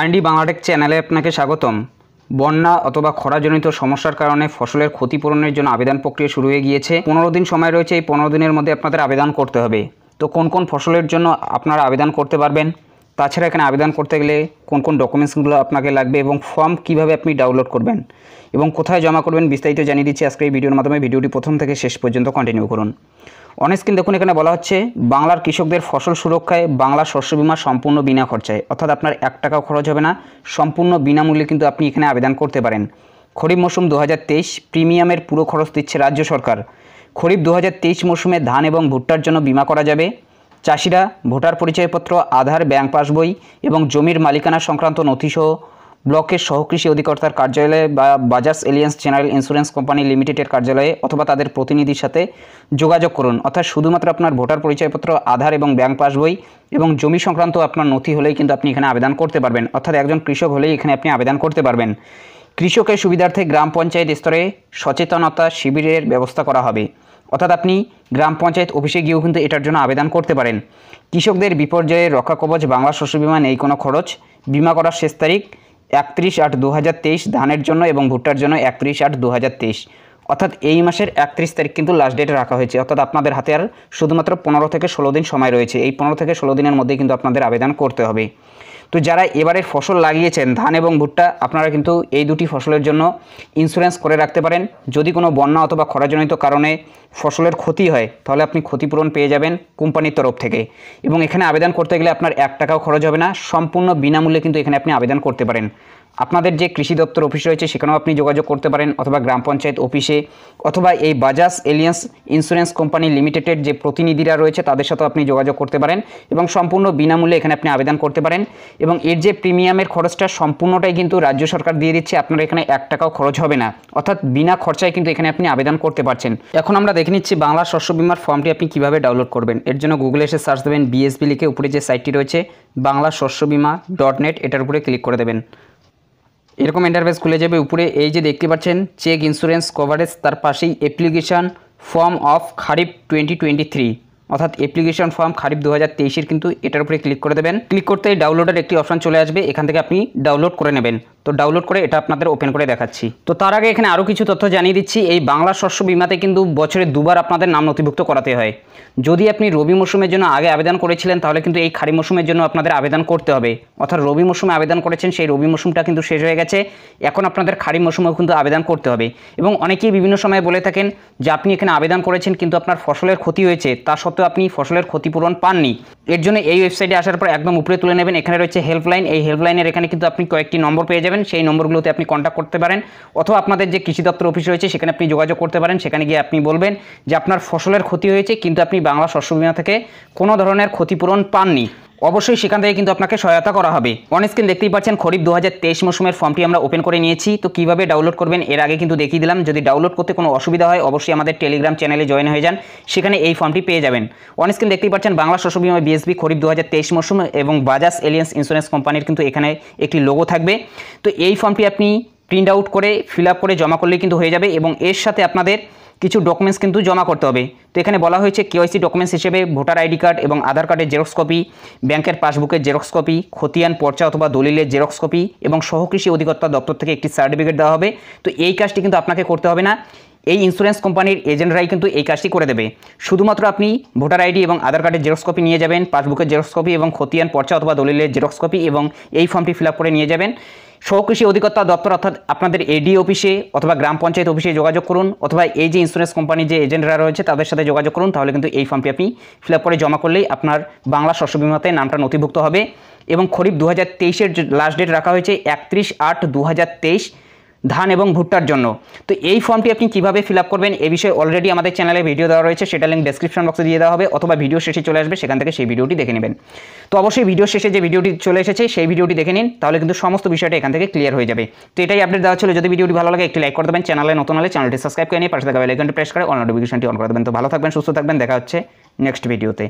আইনডি বাংলাটেক চ্যানেলে আপনাকে স্বাগতম বন্যা অথবা খরাজনিত সমস্যার কারণে ফসলের ক্ষতিপূরণের জন্য আবেদন প্রক্রিয়া শুরু হয়ে গিয়েছে পনেরো দিন সময় রয়েছে এই পনেরো দিনের মধ্যে আপনাদের আবেদন করতে হবে তো কোন কোন ফসলের জন্য আপনারা আবেদন করতে পারবেন তাছাড়া এখানে আবেদন করতে গেলে কোন কোন ডকুমেন্টসগুলো আপনাকে লাগবে এবং ফর্ম কিভাবে আপনি ডাউনলোড করবেন এবং কোথায় জমা করবেন বিস্তারিত জানিয়ে দিচ্ছি আজকে এই ভিডিওর মাধ্যমে ভিডিওটি প্রথম থেকে শেষ পর্যন্ত কন্টিনিউ করুন অনেস্কিন দেখুন এখানে বলা হচ্ছে বাংলার কৃষকদের ফসল সুরক্ষায় বাংলা শস্য বিমা সম্পূর্ণ বিনা খরচায় অর্থাৎ আপনার এক টাকাও খরচ হবে না সম্পূর্ণ বিনামূল্যে কিন্তু আপনি এখানে আবেদন করতে পারেন খরিফ মৌসুম দু প্রিমিয়ামের পুরো খরচ দিচ্ছে রাজ্য সরকার খরিফ দু মৌসুমে ধান এবং ভুট্টার জন্য বিমা করা যাবে চাষিরা ভোটার পরিচয়পত্র আধার ব্যাংক পাসবই এবং জমির মালিকানা সংক্রান্ত নথিসহ ব্লকের সহকৃষি অধিকর্তার কার্যালয়ে বা Bajaj Allianz general insurance company লিমিটেডের কার্যালয়ে অথবা তাদের প্রতিনিধির সাথে যোগাযোগ করুন অর্থাৎ শুধুমাত্র আপনার ভোটার পরিচয়পত্র আধার এবং ব্যাংক পাসবই এবং জমি সংক্রান্ত আপনার নথি হলেই কিন্তু আপনি এখানে আবেদন করতে পারবেন অর্থাৎ একজন কৃষক হলেই এখানে আপনি আবেদন করতে পারবেন কৃষকের সুবিধার্থে গ্রাম পঞ্চায়েত স্তরে সচেতনতা শিবিরের ব্যবস্থা করা হবে অর্থাৎ আপনি গ্রাম পঞ্চায়েত অফিসে গিয়েও কিন্তু এটার জন্য আবেদন করতে পারেন কৃষকদের বিপর্যয়ে রক্ষা কবচ বাংলা শস্য বিমা নেই কোনো খরচ বিমা করার শেষ তারিখ একত্রিশ আট দু ধানের জন্য এবং ভুট্টার জন্য একত্রিশ আট দু অর্থাৎ এই মাসের একত্রিশ তারিখ কিন্তু লাস্ট ডেট রাখা হয়েছে অর্থাৎ আপনাদের হাতে আর শুধুমাত্র পনেরো থেকে ষোলো দিন সময় রয়েছে এই পনেরো থেকে ষোলো দিনের মধ্যে কিন্তু আপনাদের আবেদন করতে হবে তো যারা এবারের ফসল লাগিয়েছেন ধান এবং ভুট্টা আপনারা কিন্তু এই দুটি ফসলের জন্য ইন্স্যুরেন্স করে রাখতে পারেন যদি কোনো বন্যা অথবা খরাজনিত কারণে ফসলের ক্ষতি হয় তাহলে আপনি ক্ষতিপূরণ পেয়ে যাবেন কোম্পানির তরফ থেকে এবং এখানে আবেদন করতে গেলে আপনার এক টাকাও খরচ হবে না সম্পূর্ণ বিনামূল্যে কিন্তু এখানে আপনি আবেদন করতে পারেন আপনাদের যে কৃষি দপ্তর অফিস রয়েছে সেখানেও আপনি যোগাযোগ করতে পারেন অথবা গ্রাম পঞ্চায়েত অফিসে অথবা এই বাজাজ এলিয়েন্স ইন্স্যুরেন্স কোম্পানি লিমিটেডের যে প্রতিনিধিরা রয়েছে তাদের সাথেও আপনি যোগাযোগ করতে পারেন এবং সম্পূর্ণ বিনামূল্যে এখানে আপনি আবেদন করতে পারেন এবং এর যে প্রিমিয়ামের খরচটা সম্পূর্ণটাই কিন্তু রাজ্য সরকার দিয়ে দিচ্ছে আপনার এখানে এক টাকাও খরচ হবে না অর্থাৎ বিনা খরচায় কিন্তু এখানে আপনি আবেদন করতে পারছেন এখন আমরা দেখে নিচ্ছি বাংলা শস্য বিমার ফর্মটি আপনি কিভাবে ডাউনলোড করবেন এর জন্য গুগলে এসে সার্চ দেবেন বিএসবি লিখে উপরে যে সাইটটি রয়েছে বাংলা শস্য বিমা ডট নেট এটার উপরে ক্লিক করে দেবেন এরকম ইন্টারভেস খুলে যাবে উপরে এই যে দেখতে পাচ্ছেন চেক ইন্স্যুরেন্স কভারেজ তার পাশেই application form of kharif twenty twenty three অর্থাৎ অ্যাপ্লিকেশন ফর্ম খারিফ দু হাজার কিন্তু এটার উপরে ক্লিক করে দেবেন ক্লিক করতেই ডাউনলোডের একটি অপশান চলে আসবে এখান থেকে আপনি ডাউনলোড করে নেবেন তো ডাউনলোড করে এটা আপনাদের ওপেন করে দেখাচ্ছি তো তার আগে এখানে আরও কিছু তথ্য জানিয়ে দিচ্ছি এই বাংলা শস্য বিমাতে কিন্তু বছরে দুবার আপনাদের নাম নথিভুক্ত করাতে হয় যদি আপনি রবি মৌসুমের জন্য আগে আবেদন করেছিলেন তাহলে কিন্তু এই খারি মৌসুমের জন্য আপনাদের আবেদন করতে হবে অর্থাৎ রবি মৌসুমে আবেদন করেছেন সেই রবি মৌসুমটা কিন্তু শেষ হয়ে গেছে এখন আপনাদের খারি মৌসুমেও কিন্তু আবেদন করতে হবে এবং অনেকেই বিভিন্ন সময় বলে থাকেন যে আপনি এখানে আবেদন করেছেন কিন্তু আপনার ফসলের ক্ষতি হয়েছে তা সত্ত্বেও আপনি ফসলের ক্ষতিপূরণ পাননি এর জন্য এই ওয়েবসাইটে আসার পর একদম উপরে তুলে নেবেন এখানে রয়েছে হেল্পলাইন এই হেল্পলাইনের এখানে কিন্তু আপনি কয়েকটি নম্বর পেয়ে যাবেন সেই নম্বরগুলোতে আপনি কন্ট্যাক্ট করতে পারেন অথবা আপনাদের যে কৃষি দপ্তর অফিস রয়েছে সেখানে আপনি যোগাযোগ করতে পারেন সেখানে গিয়ে আপনি বলবেন যে আপনার ফসলের ক্ষতি হয়েছে কিন্তু আপনি বাংলা শস্য বিমা থেকে কোনো ধরনের ক্ষতিপূরণ পাননি অবশ্যই সেখান থেকে কিন্তু আপনাকে সহায়তা করা হবে অন স্ক্রিন দেখতেই পাচ্ছেন খরিফ দু মৌসুমের ফর্মটি আমরা ওপেন করে নিয়েছি তো কীভাবে ডাউনলোড করবেন এর আগে কিন্তু দেখিয়ে দিলাম যদি ডাউনলোড করতে কোনো অসুবিধা হয় অবশ্যই আমাদের টেলিগ্রাম চ্যানেলে জয়েন হয়ে যান সেখানে এই ফর্মটি পেয়ে যাবেন অন স্ক্রিন দেখতেই পাচ্ছেন বাংলা শস্য বিমা বিএসবি খরিফ দু মৌসুম এবং বাজাজ এলিয়েন্স ইন্স্যুরেন্স কোম্পানির কিন্তু এখানে একটি লোগো থাকবে তো এই ফর্মটি আপনি প্রিন্ট আউট করে ফিল আপ করে জমা করলে কিন্তু হয়ে যাবে এবং এর সাথে আপনাদের কিছু ডকুমেন্টস কিন্তু জমা করতে হবে তো এখানে বলা হয়েছে কেওয়াইসি ডকুমেন্টস হিসেবে ভোটার আইডি কার্ড এবং আধার কার্ডের জেরক্স কপি ব্যাংকের পাসবুকের জেরক্স কপি খতিয়ান পর্চা অথবা দলিলের জেরক্স কপি এবং সহকৃষি অধিকর্তা দপ্তর থেকে একটি সার্টিফিকেট দেওয়া হবে তো এই কাজটি কিন্তু আপনাকে করতে হবে না এই ইন্স্যুরেন্স কোম্পানির এজেন্টরাই কিন্তু এই কাজটি করে দেবে শুধুমাত্র আপনি ভোটার আইডি এবং আধার কার্ডের জেরক্স কপি নিয়ে যাবেন পাসবুকের জেরক্স কপি এবং খতিয়ান পর্চা অথবা দলিলের জেরক্স কপি এবং এই ফর্মটি ফিল করে নিয়ে যাবেন সহকৃষি অধিকর্তা দপ্তর অর্থাৎ আপনাদের এডি অফিসে অথবা গ্রাম পঞ্চায়েত অফিসে যোগাযোগ করুন অথবা এই যে ইন্স্যুরেন্স কোম্পানির যে এজেন্টরা রয়েছে তাদের সাথে যোগাযোগ করুন তাহলে কিন্তু এই ফর্মটি আপনি ফিল করে জমা করলেই আপনার বাংলা শস্য বিমাতে নামটা নথিভুক্ত হবে এবং খরিফ দু হাজার তেইশের লাস্ট ডেট রাখা হয়েছে একত্রিশ আট দু হাজার তেইশ ধান এবং ভুট্টার জন্য তো এই ফর্মটি আপনি কিভাবে ফিল আপ করবেন এ বিষয়ে অলরেডি আমাদের চ্যানেলে ভিডিও দেওয়া রয়েছে সেটা লিঙ্ক ডেসক্রিপশন বক্সে দিয়ে দেওয়া হবে অথবা ভিডিও শেষে চলে আসবে সেখান থেকে সেই ভিডিওটি দেখে নেবেন তো অবশ্যই ভিডিও শেষে যে ভিডিওটি চলে এসেছে সেই ভিডিওটি দেখে নিন তাহলে কিন্তু সমস্ত বিষয়টা এখান থেকে ক্লিয়ার হয়ে যাবে তো এটাই আপডেট দেওয়া ছিল যদি ভিডিওটি ভালো লাগে একটি লাইক করে দেবেন চ্যানেলে নতুন হলে চ্যানেলটি সাবস্ক্রাইব করে নিয়ে পাশে থাকা বেলাইকনটি প্রেস করে অল নোটিফিকেশনটি অন করে দেবেন তো ভালো থাকবেন সুস্থ থাকবেন দেখা হচ্ছে নেক্সট ভিডিওতে